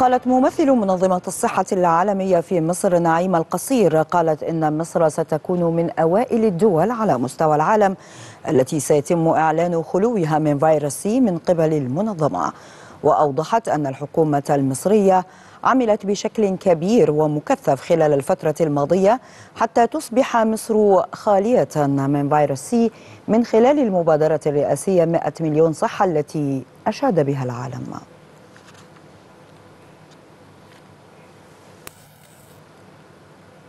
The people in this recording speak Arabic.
قالت ممثل منظمة الصحة العالمية في مصر نعيم القصير قالت إن مصر ستكون من أوائل الدول على مستوى العالم التي سيتم إعلان خلوها من فيروس سي من قبل المنظمة وأوضحت أن الحكومة المصرية عملت بشكل كبير ومكثف خلال الفترة الماضية حتى تصبح مصر خالية من فيروس سي من خلال المبادرة الرئاسية 100 مليون صحة التي أشاد بها العالم